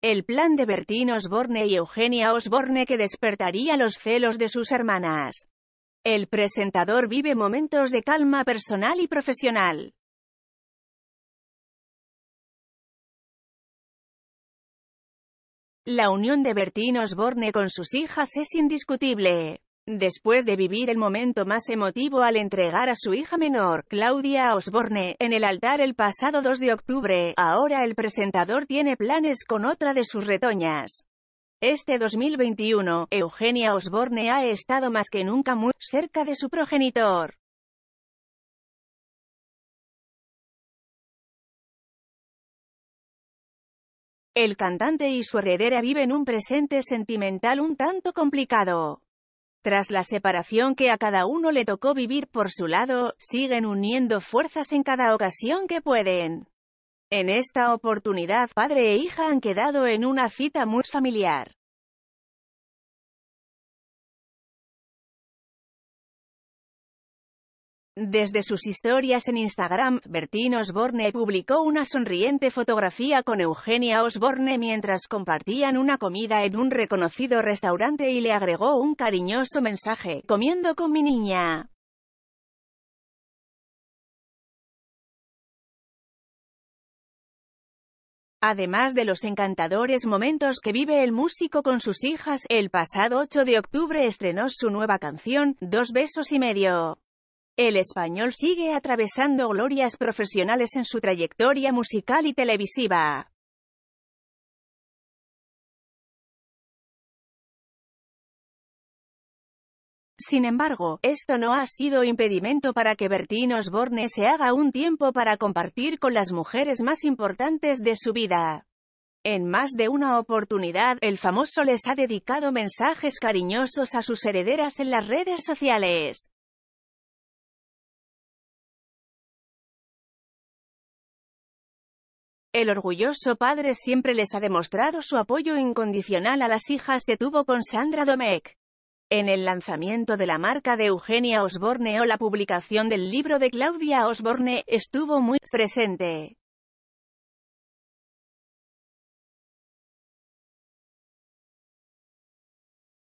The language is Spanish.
El plan de Bertín Osborne y Eugenia Osborne que despertaría los celos de sus hermanas. El presentador vive momentos de calma personal y profesional. La unión de Bertín Osborne con sus hijas es indiscutible. Después de vivir el momento más emotivo al entregar a su hija menor, Claudia Osborne, en el altar el pasado 2 de octubre, ahora el presentador tiene planes con otra de sus retoñas. Este 2021, Eugenia Osborne ha estado más que nunca muy cerca de su progenitor. El cantante y su heredera viven un presente sentimental un tanto complicado. Tras la separación que a cada uno le tocó vivir por su lado, siguen uniendo fuerzas en cada ocasión que pueden. En esta oportunidad, padre e hija han quedado en una cita muy familiar. Desde sus historias en Instagram, Bertín Osborne publicó una sonriente fotografía con Eugenia Osborne mientras compartían una comida en un reconocido restaurante y le agregó un cariñoso mensaje, comiendo con mi niña. Además de los encantadores momentos que vive el músico con sus hijas, el pasado 8 de octubre estrenó su nueva canción, Dos besos y medio. El español sigue atravesando glorias profesionales en su trayectoria musical y televisiva. Sin embargo, esto no ha sido impedimento para que Bertín Osborne se haga un tiempo para compartir con las mujeres más importantes de su vida. En más de una oportunidad, el famoso les ha dedicado mensajes cariñosos a sus herederas en las redes sociales. El orgulloso padre siempre les ha demostrado su apoyo incondicional a las hijas que tuvo con Sandra Domecq. En el lanzamiento de la marca de Eugenia Osborne o la publicación del libro de Claudia Osborne, estuvo muy presente.